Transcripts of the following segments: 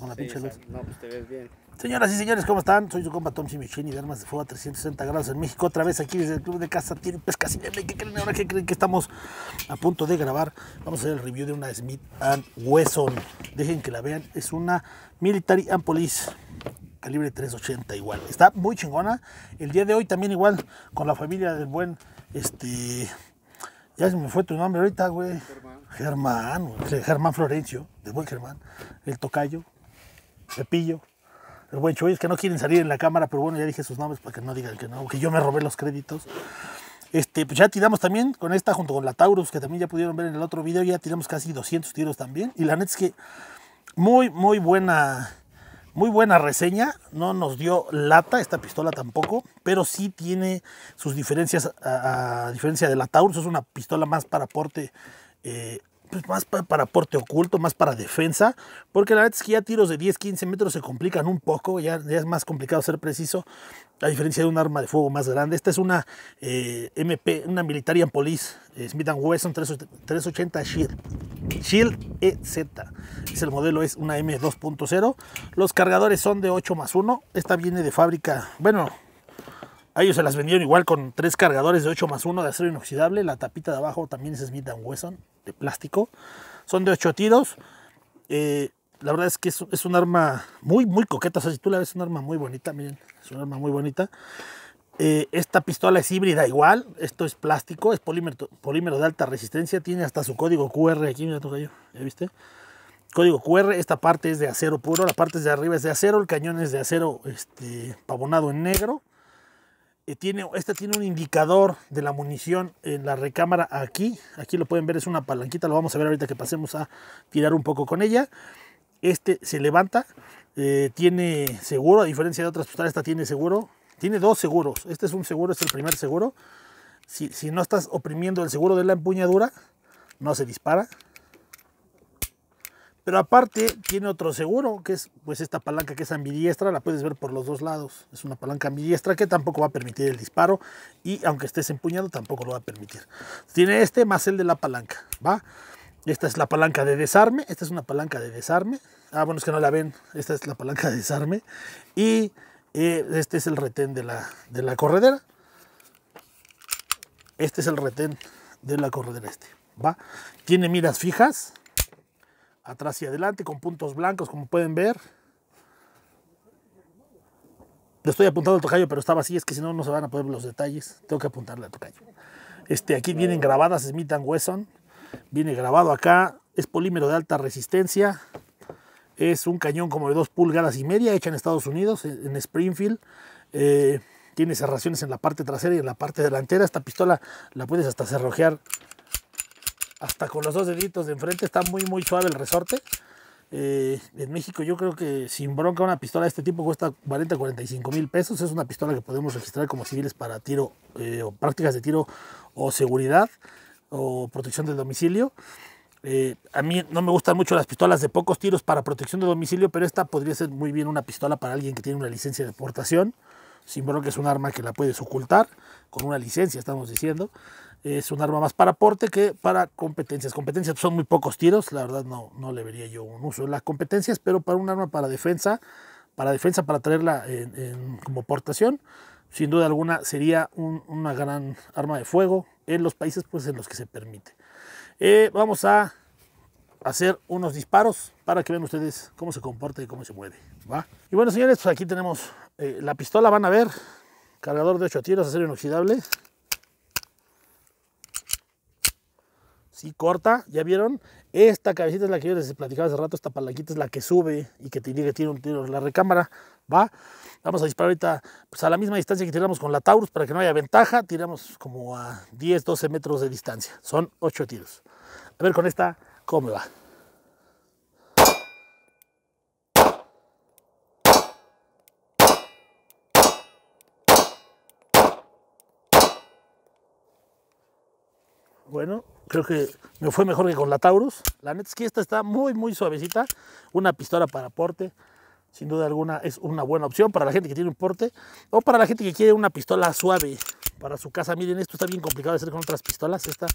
con la pinche luz. No, pues te ves bien. Señoras y señores, ¿cómo están? Soy su compa Tom Chimichini de Armas de Fuego a 360 grados en México. Otra vez aquí desde el Club de Casa tiene y Pesca ¿Qué creen ahora? ¿Qué creen que estamos a punto de grabar? Vamos a hacer el review de una Smith Wesson. Dejen que la vean. Es una Military and Police calibre 380 igual. Está muy chingona. El día de hoy también igual con la familia del buen, este... Ya se me fue tu nombre ahorita, güey. Germán. Germán, Germán Florencio, De buen Germán. El tocayo, cepillo el buen Chuy, que no quieren salir en la cámara, pero bueno, ya dije sus nombres para que no digan que no, que yo me robé los créditos. Este, pues ya tiramos también con esta junto con la Taurus, que también ya pudieron ver en el otro video, ya tiramos casi 200 tiros también. Y la neta es que muy, muy buena, muy buena reseña. No nos dio lata esta pistola tampoco, pero sí tiene sus diferencias a, diferencia de la Taurus. Es una pistola más para porte eh, pues, más para porte oculto, más para defensa, porque la verdad es que ya tiros de 10, 15 metros se complican un poco, ya, es más complicado ser preciso, a diferencia de un arma de fuego más grande. Esta es una eh, MP, una Militarian Police eh, Smith Smith Wesson 380 Shield. Shield EZ. Es el modelo es una M2.0. Los cargadores son de 8 más 1. Esta viene de fábrica, bueno, a ellos se las vendieron igual con tres cargadores de 8 más 1 de acero inoxidable. La tapita de abajo también es Smith Wesson de plástico. Son de 8 tiros. Eh, la verdad es que es, un arma muy, muy coqueta. O sea, si tú la ves, es un arma muy bonita. Miren, es un arma muy bonita. Eh, esta pistola es híbrida igual. Esto es plástico, es polímero, polímero de alta resistencia. Tiene hasta su código QR aquí. Mira, toca yo. ¿Ya viste? Código QR. Esta parte es de acero puro. La parte de arriba es de acero. El cañón es de acero este, pavonado en negro. Eh, esta tiene un indicador de la munición en la recámara aquí. Aquí lo pueden ver, es una palanquita. Lo vamos a ver ahorita que pasemos a tirar un poco con ella. Este se levanta. Eh, tiene seguro, a diferencia de otras pues, esta tiene seguro. Tiene dos seguros. Este es un seguro, es el primer seguro. si no estás oprimiendo el seguro de la empuñadura, no se dispara. Pero aparte tiene otro seguro, que es pues esta palanca que es ambidiestra, la puedes ver por los dos lados. Es una palanca ambidiestra que tampoco va a permitir el disparo y aunque estés empuñado tampoco lo va a permitir. Tiene este más el de la palanca, ¿va? Esta es la palanca de desarme, esta es una palanca de desarme. Ah, bueno, es que no la ven, esta es la palanca de desarme. Y eh, este es el retén de la, de la corredera. Este es el retén de la corredera este, ¿va? Tiene miras fijas, atrás y adelante con puntos blancos como pueden ver. Le estoy apuntando al tocayo, pero estaba así, es que si no, no se van a poder los detalles. Tengo que apuntarle al tocayo. Este, aquí vienen grabadas Smith Wesson. Viene grabado acá. Es polímero de alta resistencia. Es un cañón como de 2 pulgadas y media, hecha en Estados Unidos, en Springfield. Eh, tiene cerraciones en la parte trasera y en la parte delantera. Esta pistola la puedes hasta cerrojear hasta con los dos deditos de enfrente, está muy, muy suave el resorte. Eh, en México yo creo que sin bronca una pistola de este tipo cuesta 40 45 mil pesos. Es una pistola que podemos registrar como civiles para tiro eh, o prácticas de tiro o seguridad o protección del domicilio. Eh, a mí no me gustan mucho las pistolas de pocos tiros para protección de domicilio, pero esta podría ser muy bien una pistola para alguien que tiene una licencia de portación. Sin bronca es un arma que la puedes ocultar con una licencia, estamos diciendo. Es un arma más para porte que para competencias. Competencias son muy pocos tiros, la verdad no, no le vería yo un uso en las competencias, pero para un arma para defensa, para defensa, para traerla en, como portación, sin duda alguna sería una gran arma de fuego en los países pues, en los que se permite. Eh, vamos a hacer unos disparos para que vean ustedes cómo se comporta y cómo se mueve. ¿va? Y bueno señores, pues aquí tenemos eh, la pistola, van a ver, cargador de 8 tiros, acero inoxidable. Sí, corta, ¿ya vieron? Esta cabecita es la que yo les platicaba hace rato, esta palanquita es la que sube y que tiene que tiene un tiro en la recámara, ¿va? Vamos a disparar ahorita pues, a la misma distancia que tiramos con la Taurus para que no haya ventaja, tiramos como a 10, 12 metros de distancia, son 8 tiros. A ver con esta, ¿cómo va? Bueno, creo que me fue mejor que con la Taurus. La neta es que esta está muy, muy suavecita. Una pistola para porte. Sin duda alguna es una buena opción para la gente que tiene un porte o para la gente que quiere una pistola suave para su casa. Miren, esto está bien complicado de hacer con otras pistolas. Esta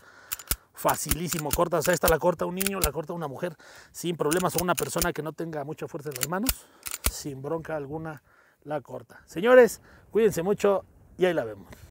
facilísimo, corta, o sea, esta la corta un niño, la corta una mujer sin problemas o una persona que no tenga mucha fuerza en las manos, sin bronca alguna la corta. Señores, cuídense mucho y ahí la vemos.